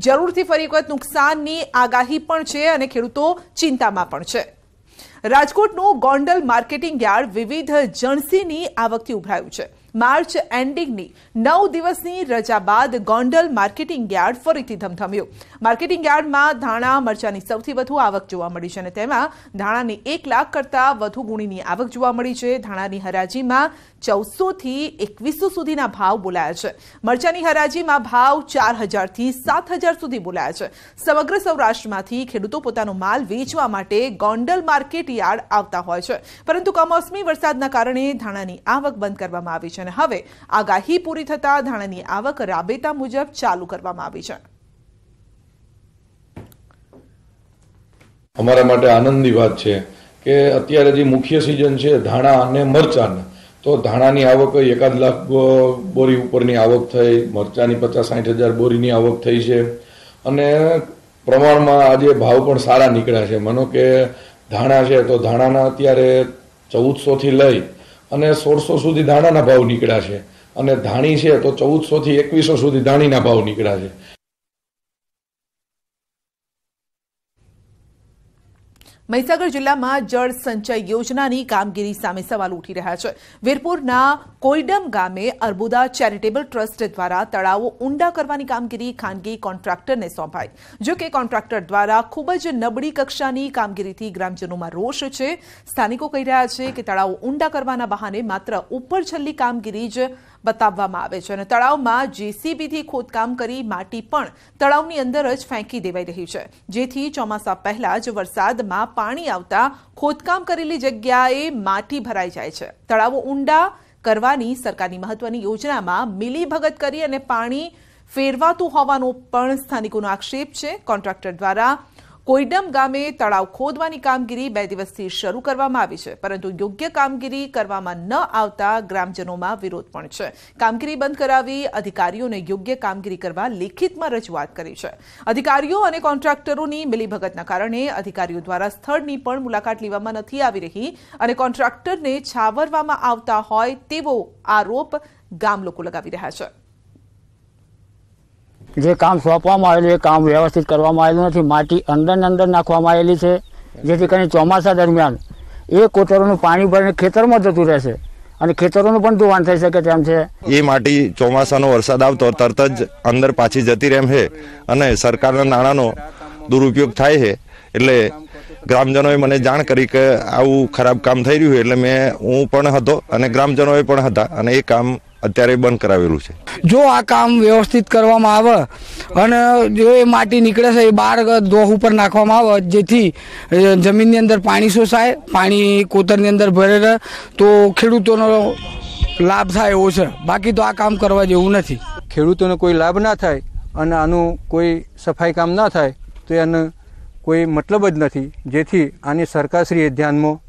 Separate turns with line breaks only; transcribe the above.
જરૂરથી ફરી એક વખત નુકસાનની આગાહી પણ છે અને ખેડૂતો ચિંતામાં પણ છે રાજકોટનું ગોંડલ માર્કેટિંગ યાર્ડ વિવિધ જણસીની આવકથી ઉભરાયું છે માર્ચ એન્ડિંગની નવ દિવસની રજા બાદ ગોંડલ માર્કેટિંગ યાર્ડ ફરીથી ધમધમ્યું માર્કેટિંગ યાર્ડમાં ધાણા મરચાંની સૌથી વધુ આવક જોવા મળી છે અને તેમાં ધાણાની એક લાખ કરતાં વધુ ગુણીની આવક જોવા મળી છે ધાણાની હરાજીમાં ચૌદસોથી એકવીસો સુધીના ભાવ બોલાયા છે મરચાંની હરાજીમાં ભાવ ચાર હજારથી સાત હજાર સુધી બોલાયા છે સમગ્ર સૌરાષ્ટ્રમાંથી ખેડૂતો પોતાનો માલ વેચવા માટે ગોંડલ માર્કેટ યાર્ડ આવતા હોય છે પરંતુ કમોસમી વરસાદના કારણે ધાણાની આવક બંધ કરવામાં આવી છે અને હવે આગાહી પૂરી થતાં ધાણાની આવક રાબેતા મુજબ ચાલુ કરવામાં આવી છે
અમારા માટે આનંદની વાત છે કે અત્યારે જે મુખ્ય સિઝન છે ધાણા અને મરચાંના તો ધાણાની આવક એકાદ લાખ બોરી ઉપરની આવક થઈ મરચાંની પચાસ સાઠ હજાર બોરીની આવક થઈ છે અને પ્રમાણમાં આજે ભાવ પણ સારા નીકળ્યા છે માનો કે ધાણા છે તો ધાણાના અત્યારે ચૌદસોથી લઈ અને સોળસો સુધી ધાણાના ભાવ નીકળ્યા છે અને ધાણી છે તો ચૌદસો થી એકવીસો સુધી ધાણીના ભાવ નીકળ્યા છે
મૈસાગર જિલ્લામાં જળ સંચય યોજનાની કામગીરી સામે સવાલ ઉઠી રહ્યા છે. વીરપુરના કોઈડમ ગામે અરબુદા ચેરિટેબલ ટ્રસ્ટ દ્વારા તળાવું ઊંડા કરવાની કામગીરી ખાનગી કોન્ટ્રાક્ટરને સોંપાઈ. જો કે કોન્ટ્રાક્ટર દ્વારા ખૂબ જ નબળી કક્ષાની કામગીરીથી ગ્રામજનોમાં રોષ છે. સ્થાનિકો કહી રહ્યા છે કે તળાવું ઊંડા કરવાના બહાને માત્ર ઉપરછલ્લી કામગીરી જ બતાવવામાં આવે છે અને તળાવમાં જેસીબીથી ખોદકામ કરી માટી પણ તળાવની અંદર જ ફેંકી દેવાય રહી છે જેથી ચોમાસા પહેલા જ વરસાદમાં પાણી આવતા ખોદકામ કરેલી જગ્યાએ માટી ભરાઈ જાય છે તળાવ ઊંડા કરવાની સરકારી મહત્વની યોજનામાં મિલીભગત કરી અને પાણી ફેરવાતું હોવાનો પણ સ્થાનિકોનો આક્ષેપ છે કોન્ટ્રાક્ટર દ્વારા કોઈદમ ગામે તળાવ ખોદવાની કામગીરી બે દિવસથી શરૂ કરવામાં આવી છે પરંતુ યોગ્ય કામગીરી કરવામાં ન આવતા ગ્રામજનોમાં વિરોધ પણ છે કામગીરી બંધ કરાવી અધિકારીઓને યોગ્ય કામગીરી કરવા લેખિતમાં રજવાત કરી છે અધિકારીઓ અને કોન્ટ્રાક્ટરોની ભિલીભગતના કારણે અધિકારીઓ દ્વારા સ્થળની પણ મુલાકાત લેવામાં નથી આવી રહી અને કોન્ટ્રાક્ટરને છાવરવામાં આવતા હોય તેવો આરોપ ગામ લોકો લગાવી રહ્યા છે
જે કામ સોંપવામાં આવેલું એ કામ વ્યવસ્થિત કરવામાં આવેલું નથી માટી અંદર અંદર નાખવામાં આવેલી છે જેથી કરીને ચોમાસા દરમિયાન એ કોતરોનું પાણી ભરીને ખેતરમાં જતું રહેશે અને ખેતરોનું પણ ધોવાણ થઈ શકે તેમ છે એ માટી ચોમાસાનો વરસાદ આવતો તરત જ અંદર પાછી જતી રહેમ છે અને સરકારના નાણાંનો દુરુપયોગ થાય છે એટલે ગ્રામજનોએ મને જાણ કરી કે આવું ખરાબ કામ થઈ રહ્યું એટલે મેં હું પણ હતો અને ગ્રામજનોએ પણ હતા અને એ કામ અત્યારે બંધ કરાવેલું છે
જો આ કામ વ્યવસ્થિત કરવામાં આવે અને જો એ માટી નીકળે છે એ બહાર દોહ ઉપર નાખવામાં આવે જેથી જમીનની અંદર પાણી શોષાય પાણી કોતરની અંદર ભરે રહે તો ખેડૂતોનો લાભ થાય એવો છે બાકી તો આ કામ કરવા જેવું નથી ખેડૂતોને કોઈ લાભ ના થાય અને આનું કોઈ સફાઈ કામ ના થાય તો એનો કોઈ મતલબ જ નથી જેથી આની સરકારશ્રીએ ધ્યાનમાં